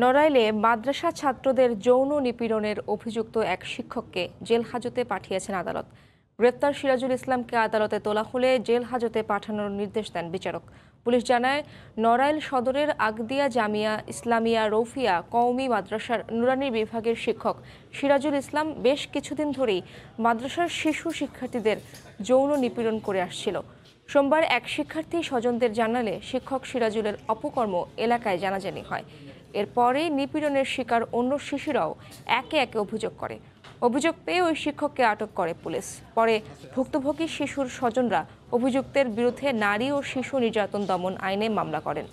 নড়াইলে মাদ্রাসা ছাত্রদের যৌন নিপীড়নের অভিযুক্ত এক শিক্ষককে জেল হাজতে পাঠিয়েছেন আদালত গ্রেপ্তার সিরাজুল ইসলামকে আদালতে তোলা হলে জেল হাজতে পাঠানোর নির্দেশ দেন বিচারক পুলিশ জানায় নড়াইল সদরের আগদিয়া জামিয়া ইসলামিয়া রৌফিয়া কওমি মাদ্রাসার নুরানি বিভাগের শিক্ষক সিরাজুল ইসলাম বেশ কিছুদিন ধরেই মাদ্রাসার শিশু শিক্ষার্থীদের যৌন নিপীড়ন করে আসছিল সোমবার এক শিক্ষার্থী স্বজনদের জানালে শিক্ষক সিরাজুলের অপকর্ম এলাকায় জানাজানি হয় এরপরে নিপীড়নের শিকার অন্য শিশুরাও একে একে অভিযোগ করে অভিযোগ পেয়ে ওই শিক্ষককে আটক করে পুলিশ পরে ভুক্তভোগী শিশুর স্বজনরা অভিযুক্তের বিরুদ্ধে নারী ও শিশু নির্যাতন দমন আইনে মামলা করেন